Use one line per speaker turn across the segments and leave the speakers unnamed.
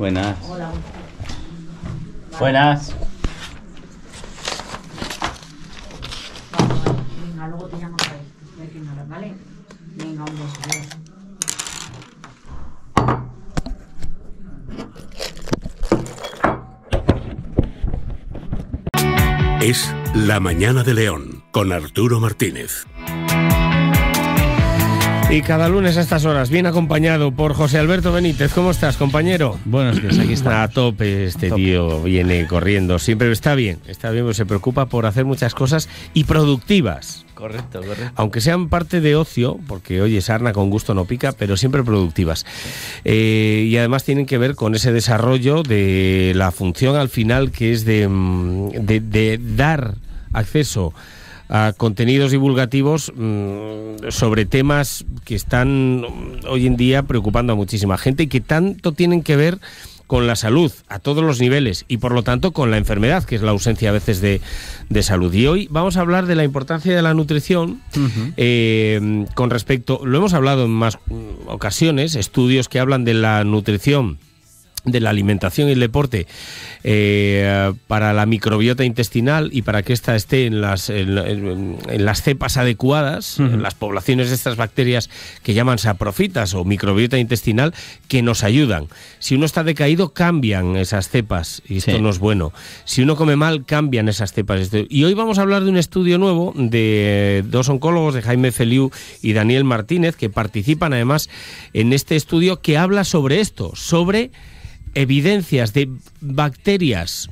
Buenas. Hola. Buenas. Venga, luego te llamo para ver qué ahora, ¿vale? Venga, un
beso. Es La Mañana de León con Arturo Martínez. Y cada lunes a estas horas, bien acompañado por José Alberto Benítez. ¿Cómo estás, compañero? Buenos días, aquí está. A tope este tío, viene corriendo. Siempre está bien, está bien, pero se preocupa por hacer muchas cosas y productivas.
Correcto, correcto.
Aunque sean parte de ocio, porque oye, sarna con gusto no pica, pero siempre productivas. Eh, y además tienen que ver con ese desarrollo de la función al final que es de mm, dar acceso a contenidos divulgativos mm, sobre temas que están mm, hoy en día preocupando a muchísima gente y que tanto tienen que ver con la salud a todos los niveles y por lo tanto con la enfermedad, que es la ausencia a veces de, de salud. Y hoy vamos a hablar de la importancia de la nutrición eh, con respecto, lo hemos hablado en más mm, ocasiones, estudios que hablan de la nutrición de la alimentación y el deporte eh, para la microbiota intestinal y para que ésta esté en las, en, las cepas adecuadas, en las poblaciones de estas bacterias que llaman saprofitas o microbiota intestinal, que nos ayudan. Si uno está decaído, cambian esas cepas, y esto no es bueno. Si uno come mal, cambian esas cepas. Y hoy vamos a hablar de un estudio nuevo de dos oncólogos, de Jaime Feliu y Daniel Martínez, que participan además en este estudio que habla sobre esto, sobre evidencias de bacterias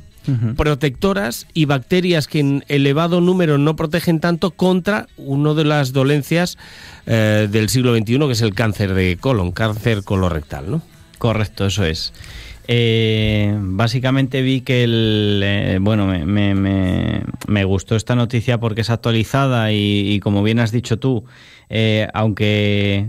protectoras y bacterias que en elevado número no protegen tanto contra una de las dolencias eh,
del siglo XXI, que es el cáncer de colon, cáncer colorectal, ¿no? Correcto, eso es. Eh, básicamente vi que el. Eh, bueno, me, gustó esta noticia porque es actualizada y como bien has dicho tú, aunque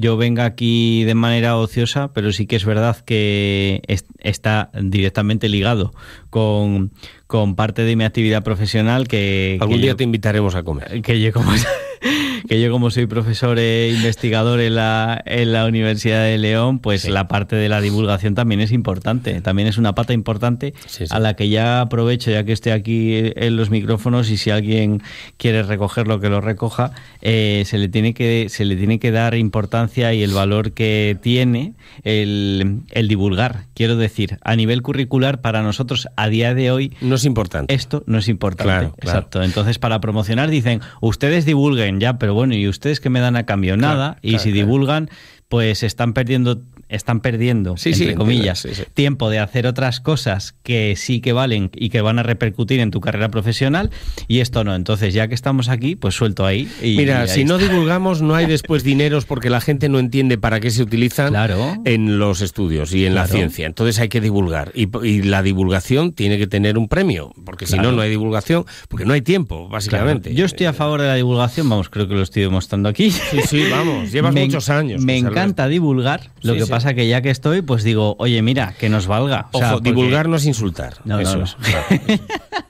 yo venga aquí de manera ociosa, pero sí que es verdad que está directamente ligado con, con parte de mi actividad profesional que... Algún día te invitaremos a comer. Que yo como, que yo como soy profesor e investigador en la, en la Universidad de León, pues la parte de la divulgación también es importante, también es una pata importante a la que ya aprovecho, ya que estoy aquí en los micrófonos y si alguien quiere recoger lo que lo recoja, eh, se, le tiene que, se le tiene que dar importancia y el valor que tiene el, divulgar, quiero decir, a nivel curricular para nosotros a día de hoy es importante. Esto no es importante. Exacto. Entonces, para promocionar dicen, ustedes divulguen ya, pero bueno, ¿y ustedes que me dan a cambio? Nada. y si divulgan, pues están perdiendo están perdiendo, entre comillas, tiempo de hacer otras cosas que sí que valen y que van a repercutir en tu carrera profesional y esto no. Entonces, ya que estamos aquí, pues suelto ahí. Mira, si no
divulgamos, no hay después dineros porque la gente no entiende para qué se utilizan en los estudios y en la ciencia. Entonces hay que divulgar y, la divulgación tiene que tener un premio porque si no, no hay divulgación porque
no hay tiempo, básicamente. Yo estoy a favor de la divulgación, vamos, creo que lo estoy demostrando aquí. Sí, sí, vamos, llevas muchos años. Me encanta divulgar, lo que pasa pasa que ya que estoy, pues digo, oye, mira, que nos valga. O sea, Ojo, divulgar no
es insultar. No, eso no,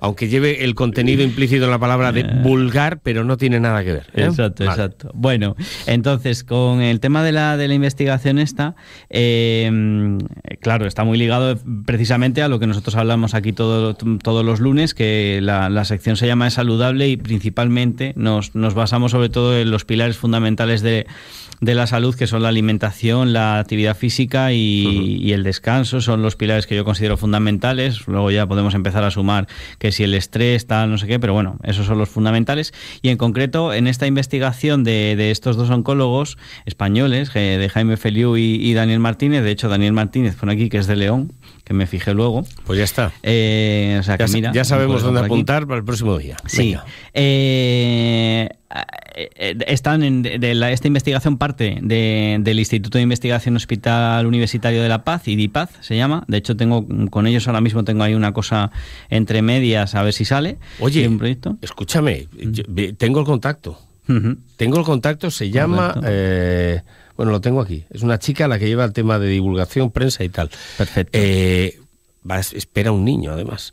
aunque lleve el contenido implícito en la palabra de eh. vulgar, pero no tiene nada que ver. ¿eh? Exacto, exacto. Bueno, entonces, con el tema de la, de la investigación esta, eh, claro, está muy ligado precisamente a lo que nosotros hablamos aquí todos los lunes, que la, sección se llama Es saludable y principalmente nos, basamos sobre todo en los pilares fundamentales de la salud, que son la alimentación, la actividad física y, el descanso, son los pilares que yo considero fundamentales. Luego ya podemos empezar a sumar que si el estrés, tal, no sé qué, pero bueno, esos son los fundamentales. Y en concreto, en esta investigación de, de estos dos oncólogos españoles, eh, de Jaime Feliu y, y Daniel Martínez, de hecho Daniel Martínez pone aquí que es de León, que me fijé luego. Pues ya está. Eh, ya, sabemos dónde apuntar para el próximo día. Sí. Eh, eh, están de esta investigación parte del Instituto de Investigación Hospital Universitario de la Paz, IDIPAZ se llama. De hecho, tengo con ellos ahora mismo tengo ahí una cosa entre medias a ver si sale. Oye, escúchame, tengo el contacto. Tengo el contacto, se
llama... Bueno, lo tengo aquí. Es una chica la que lleva el tema de divulgación, prensa y tal. Perfecto. Eh, espera un niño además.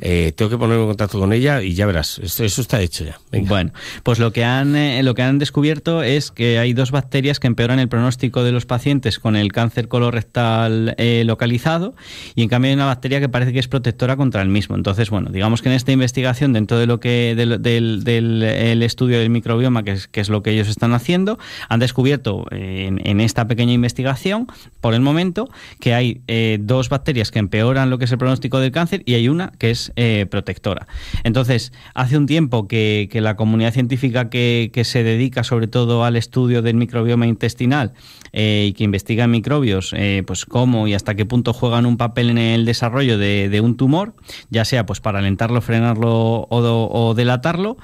Eh, tengo que ponerme en contacto con
ella y ya verás, eso está hecho ya. Bueno, pues lo que, han, eh, lo que han descubierto es que hay dos bacterias que empeoran el pronóstico de los pacientes con el cáncer colorectal eh, localizado y en cambio hay una bacteria que parece que es protectora contra el mismo. Entonces, bueno, digamos que en esta investigación dentro de lo que del, del, estudio del microbioma, que es, que es, lo que ellos están haciendo, han descubierto en, en esta pequeña investigación, por el momento, que hay dos bacterias que empeoran lo que es el pronóstico del cáncer y hay una que es eh, protectora. Entonces, hace un tiempo que, la comunidad científica que, se dedica sobre todo al estudio del microbioma intestinal eh, y que investiga microbios, eh, pues cómo y hasta qué punto juegan un papel en el desarrollo de, un tumor, ya sea pues para alentarlo, frenarlo o, delatarlo,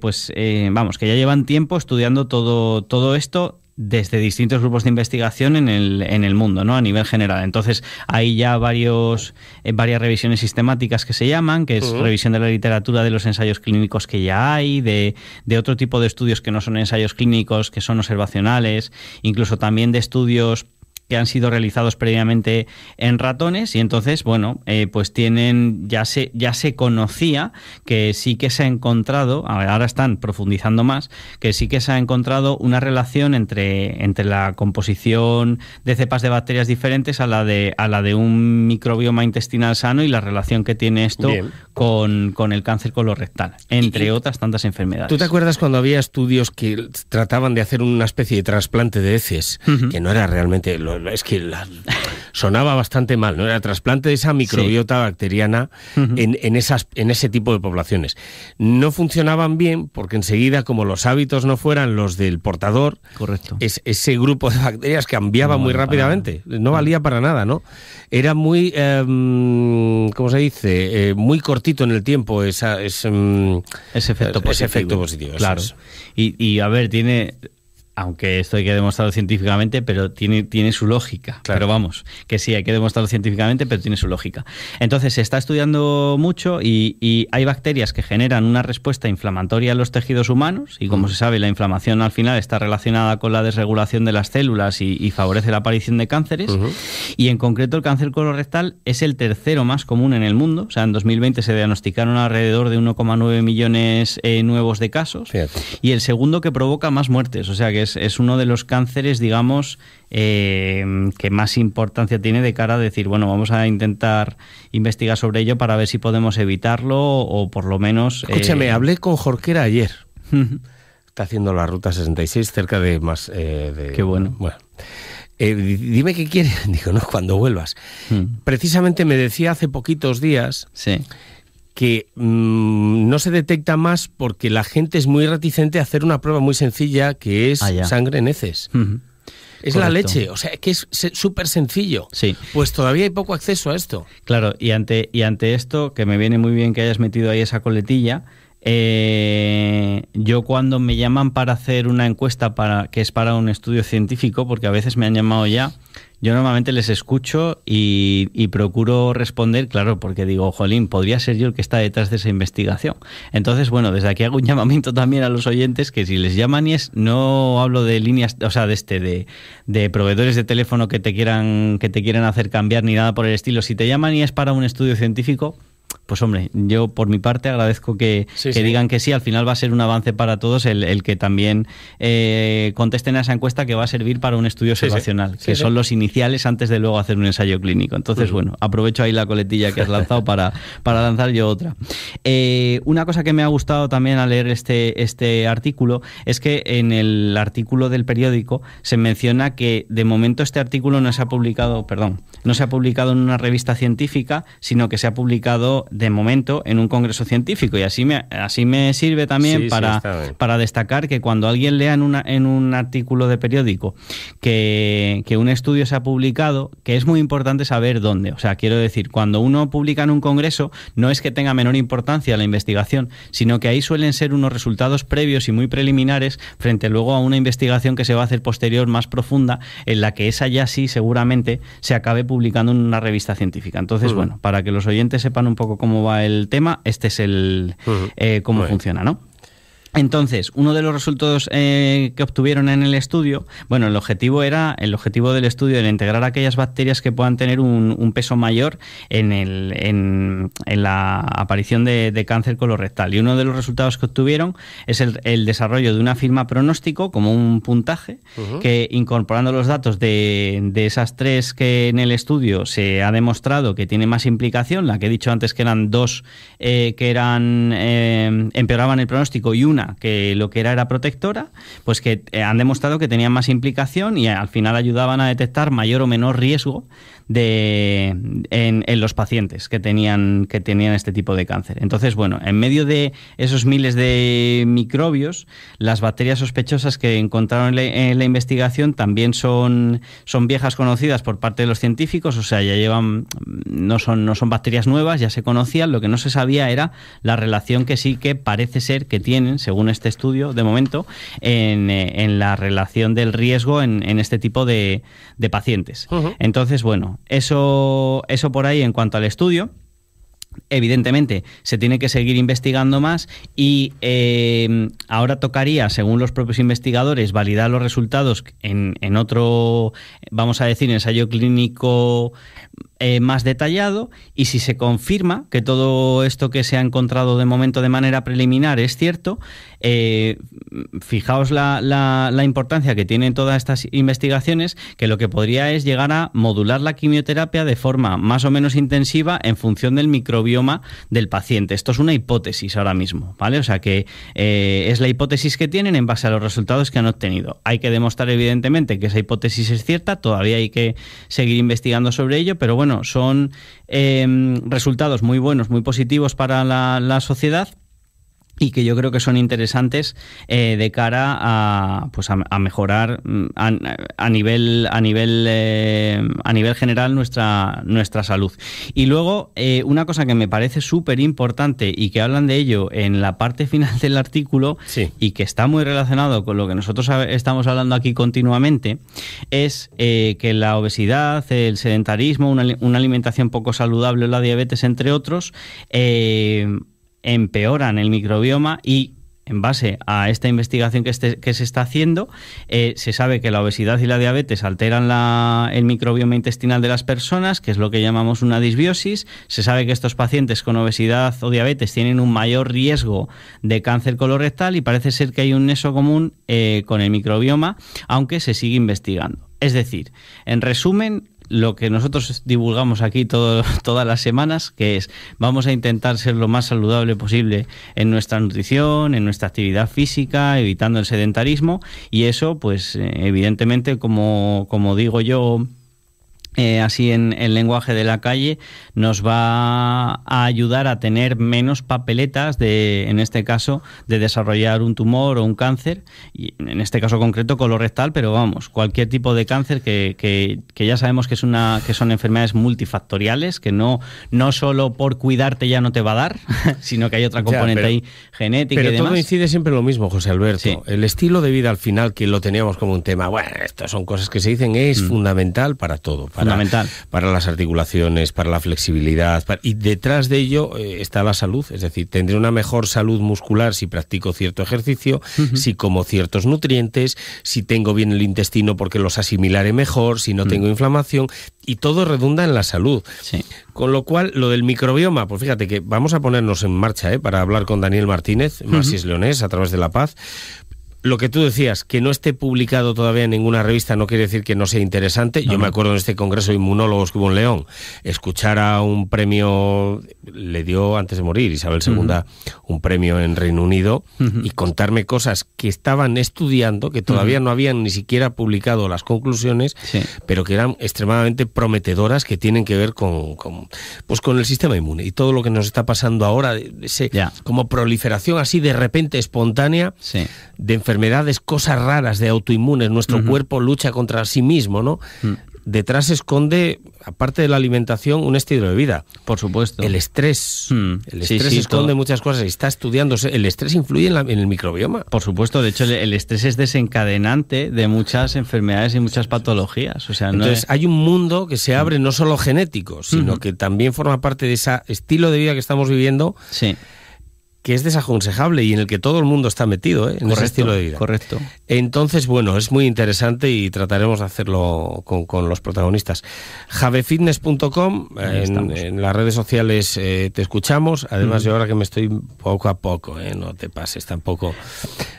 pues vamos, que ya llevan tiempo estudiando todo, todo esto desde distintos grupos de investigación en el, en el mundo, ¿no? A nivel general. Entonces, hay ya varios, eh, varias revisiones sistemáticas que se llaman, que es revisión de la literatura de los ensayos clínicos que ya hay, de, de, otro tipo de estudios que no son ensayos clínicos, que son observacionales, incluso también de estudios que han sido realizados previamente en ratones y entonces, bueno, eh, pues tienen, ya se, ya se conocía que sí que se ha encontrado, ahora están profundizando más, que sí que se ha encontrado una relación entre, entre la composición de cepas de bacterias diferentes a la de, a la de un microbioma intestinal sano y la relación que tiene esto con, el cáncer colorectal, entre otras tantas enfermedades. ¿Tú te
acuerdas cuando había estudios que trataban de hacer una especie de trasplante de heces, que no era realmente lo, es que sonaba bastante mal, ¿no? Era trasplante de esa microbiota bacteriana en, esas, en ese tipo de poblaciones. No funcionaban bien porque enseguida, como los hábitos no fueran los del portador, Correcto. Es, ese grupo de bacterias cambiaba muy rápidamente, no valía mm. para nada, ¿no? Era muy, em, ¿cómo se dice? Eh, muy cortito en el tiempo esa,
ese, mm, efecto positivo. efecto positivo claro. Y, y a ver, tiene aunque esto hay que demostrarlo científicamente, pero tiene, tiene su lógica. Claro. Pero vamos, que sí, hay que demostrarlo científicamente, pero tiene su lógica. Entonces, se está estudiando mucho y, hay bacterias que generan una respuesta inflamatoria en los tejidos humanos y como mm. se sabe, la inflamación al final está relacionada con la desregulación de las células y, favorece la aparición de cánceres. Y en concreto, el cáncer colorectal es el tercero más común en el mundo. O sea, en 2020 se diagnosticaron alrededor de 1,9 millones eh, nuevos de casos y el segundo que provoca más muertes. O sea, que es, uno de los cánceres, digamos, eh, que más importancia tiene de cara a decir, bueno, vamos a intentar investigar sobre ello para ver si podemos evitarlo o por lo menos... Eh, Escúchame,
hablé con Jorquera ayer.
Está haciendo la ruta 66 cerca
de más... Eh, qué bueno. Bueno. dime qué quiere. Digo, no, cuando vuelvas. Mm. Precisamente me decía hace poquitos días sí que mm, no se detecta más porque la gente es muy reticente a hacer una prueba muy sencilla que es ah, sangre
en heces. Es la leche, o
sea, que es súper sencillo. Sí. Pues
todavía hay poco acceso a esto. Claro, y ante, y ante esto, que me viene muy bien que hayas metido ahí esa coletilla, eh, yo cuando me llaman para hacer una encuesta para, que es para un estudio científico, porque a veces me han llamado ya, yo normalmente les escucho y, procuro responder, claro, porque digo, jolín, podría ser yo el que está detrás de esa investigación. Entonces, bueno, desde aquí hago un llamamiento también a los oyentes que si les llaman y es, no hablo de líneas, o sea, de este, de, de proveedores de teléfono que te quieran, que te quieran hacer cambiar ni nada por el estilo. Si te llaman y es para un estudio científico, pues hombre, yo por mi parte agradezco que, digan que sí, al final va a ser un avance para todos el, que también eh, contesten a esa encuesta que va a servir para un estudio observacional, que son los iniciales antes de luego hacer un ensayo clínico. Entonces, mm. bueno, aprovecho ahí la coletilla que has lanzado para, para lanzar yo otra. Eh, una cosa que me ha gustado también al leer este, este artículo es que en el artículo del periódico se menciona que de momento este artículo no se ha publicado, perdón, no se ha publicado en una revista científica, sino que se ha publicado de momento en un congreso científico. Y así me, así me sirve también para, para destacar que cuando alguien lea en, una, en un artículo de periódico que, un estudio se ha publicado, que es muy importante saber dónde. O sea, quiero decir, cuando uno publica en un congreso, no es que tenga menor importancia la investigación, sino que ahí suelen ser unos resultados previos y muy preliminares frente luego a una investigación que se va a hacer posterior más profunda, en la que esa ya sí seguramente se acabe publicando en una revista científica. Entonces, bueno, para que los oyentes sepan un poco cómo cómo va el tema, este es el eh, cómo funciona, ¿no? Entonces, uno de los resultados eh, que obtuvieron en el estudio, bueno, el objetivo era, el objetivo del estudio era integrar aquellas bacterias que puedan tener un, peso mayor en, la aparición de, cáncer colorectal. Y uno de los resultados que obtuvieron es el, desarrollo de una firma pronóstico como un puntaje que incorporando los datos de, esas tres que en el estudio se ha demostrado que tiene más implicación, la que he dicho antes que eran dos eh, que eran eh, empeoraban el pronóstico y una que lo que era era protectora, pues que eh, han demostrado que tenían más implicación y al final ayudaban a detectar mayor o menor riesgo de, en, los pacientes que tenían, que tenían este tipo de cáncer. Entonces, bueno, en medio de esos miles de microbios, las bacterias sospechosas que encontraron en la, investigación también son, son viejas conocidas por parte de los científicos, o sea, ya llevan, no son, no son bacterias nuevas, ya se conocían, lo que no se sabía era la relación que sí que parece ser que tienen, según este estudio, de momento, en, eh, en la relación del riesgo en, en este tipo de, de pacientes. Entonces, bueno, eso, eso por ahí en cuanto al estudio evidentemente se tiene que seguir investigando más y eh, ahora tocaría, según los propios investigadores, validar los resultados en, en otro, vamos a decir, ensayo clínico eh, más detallado y si se confirma que todo esto que se ha encontrado de momento de manera preliminar es cierto, eh, fijaos la, la, importancia que tienen todas estas investigaciones, que lo que podría es llegar a modular la quimioterapia de forma más o menos intensiva en función del microbioma del paciente. Esto es una hipótesis ahora mismo, ¿vale? O sea que eh, es la hipótesis que tienen en base a los resultados que han obtenido. Hay que demostrar evidentemente que esa hipótesis es cierta, todavía hay que seguir investigando sobre ello, pero bueno, son em, resultados muy buenos, muy positivos para la sociedad, y que yo creo que son interesantes eh, de cara a, pues a, mejorar mm, a, nivel a nivel eh, a nivel general nuestra nuestra salud y luego eh, una cosa que me parece súper importante y que hablan de ello en la parte final del artículo y que está muy relacionado con lo que nosotros estamos hablando aquí continuamente es que la obesidad el sedentarismo una, una, alimentación poco saludable la diabetes entre otros empeoran el microbioma y en base a esta investigación que, este, que se está haciendo, eh, se sabe que la obesidad y la diabetes alteran la, el microbioma intestinal de las personas, que es lo que llamamos una disbiosis. Se sabe que estos pacientes con obesidad o diabetes tienen un mayor riesgo de cáncer colorectal y parece ser que hay un nexo común eh, con el microbioma, aunque se sigue investigando. Es decir, en resumen, lo que nosotros divulgamos aquí todas las semanas, que es vamos a intentar ser lo más saludable posible en nuestra nutrición, en nuestra actividad física, evitando el sedentarismo y eso pues eh, evidentemente como, como digo yo eh, así en el lenguaje de la calle, nos va a ayudar a tener menos papeletas de, en este caso, de desarrollar un tumor o un cáncer, y en este caso concreto colorectal, pero vamos, cualquier tipo de cáncer que, que, ya sabemos que es una, que son enfermedades multifactoriales, que no, no solo por cuidarte ya no te va a dar, sino que hay otra componente ahí genética. y demás. todo
incide siempre lo mismo, José Alberto. El estilo de vida al final, que lo teníamos como un tema, bueno, estas son cosas que se dicen, es mm. fundamental para todo. Para fundamental para las articulaciones, para la flexibilidad. y detrás de ello eh, está la salud, es decir, tendré una mejor salud muscular si practico cierto ejercicio, si como ciertos nutrientes, si tengo bien el intestino porque los asimilaré mejor, si no mm. tengo inflamación, y todo redunda en la salud. Con lo cual, lo del microbioma, pues fíjate que vamos a ponernos en marcha ¿eh? para hablar con Daniel Martínez, Marcis Leonés, a través de La Paz, lo que tú decías, que no esté publicado todavía en ninguna revista no quiere decir que no sea interesante. Yo me acuerdo en este congreso de inmunólogos que hubo en León, escuchar a un premio, le dio antes de morir Isabel II, un premio en Reino Unido, y contarme cosas que estaban estudiando, que todavía no habían ni siquiera publicado las conclusiones, pero que eran extremadamente prometedoras, que tienen que ver con, pues con el sistema inmune y todo lo que nos está pasando ahora, ese, como proliferación así de repente espontánea de enfermedades enfermedades, cosas raras de autoinmunes, nuestro cuerpo lucha contra sí mismo, ¿no? Mm. Detrás se esconde, aparte de la alimentación, un estilo de vida. Por supuesto. El estrés. Mm. El estrés esconde muchas cosas. Está
estudiándose. El estrés influye en, el microbioma. Por supuesto. De hecho, el, estrés es desencadenante de muchas enfermedades y muchas patologías. O sea, Entonces,
hay un mundo que se mm. abre no solo genético, sino que también forma parte de ese estilo de vida que estamos viviendo. Sí que es desaconsejable y en el que todo el mundo está metido, ¿eh? en correcto, estilo de vida. Correcto. Entonces, bueno, es muy interesante y trataremos de hacerlo con, los protagonistas. javefitness.com, en, las redes sociales eh, te escuchamos. Además, yo ahora que me estoy poco a poco, ¿eh? no te pases tampoco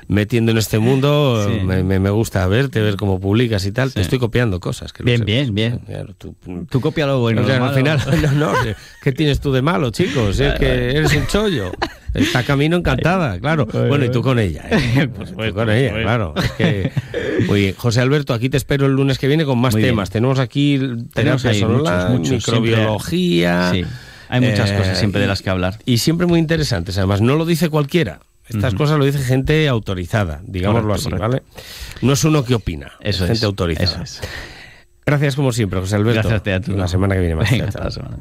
metiendo en este mundo, me, gusta verte, ver cómo publicas y tal. Te estoy copiando cosas. Que bien, bien, bien, Tú, copia lo bueno. al final, no, no, ¿qué tienes tú de malo, chicos? que eres un chollo. Está camino encantada, claro. Bueno, y tú con ella. ¿eh? Pues, con ella, claro. José Alberto, aquí te espero el lunes que viene con más temas. Tenemos aquí tenemos microbiología. Sí. Hay muchas eh, cosas siempre de las que hablar. Y siempre muy interesantes, además. No lo dice cualquiera. Estas cosas lo dice gente autorizada, digámoslo así, ¿vale? No es uno que opina, eso es gente autorizada. Gracias como siempre, José Alberto. Gracias a ti, La semana que viene más. la semana.